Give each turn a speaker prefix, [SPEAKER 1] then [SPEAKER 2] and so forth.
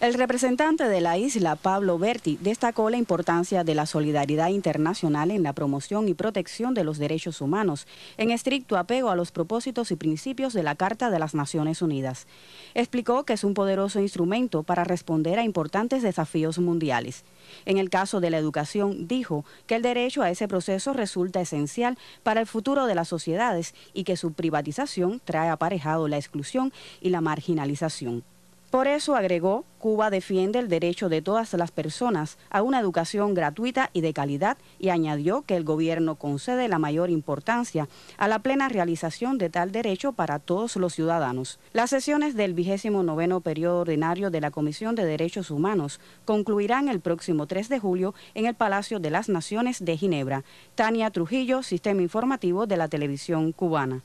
[SPEAKER 1] El representante de la isla, Pablo Berti, destacó la importancia de la solidaridad internacional en la promoción y protección de los derechos humanos, en estricto apego a los propósitos y principios de la Carta de las Naciones Unidas. Explicó que es un poderoso instrumento para responder a importantes desafíos mundiales. En el caso de la educación, dijo que el derecho a ese proceso resulta esencial para el futuro de las sociedades y que su privatización trae aparejado la exclusión y la marginalización. Por eso agregó, Cuba defiende el derecho de todas las personas a una educación gratuita y de calidad y añadió que el gobierno concede la mayor importancia a la plena realización de tal derecho para todos los ciudadanos. Las sesiones del vigésimo noveno periodo ordinario de la Comisión de Derechos Humanos concluirán el próximo 3 de julio en el Palacio de las Naciones de Ginebra. Tania Trujillo, Sistema Informativo de la Televisión Cubana.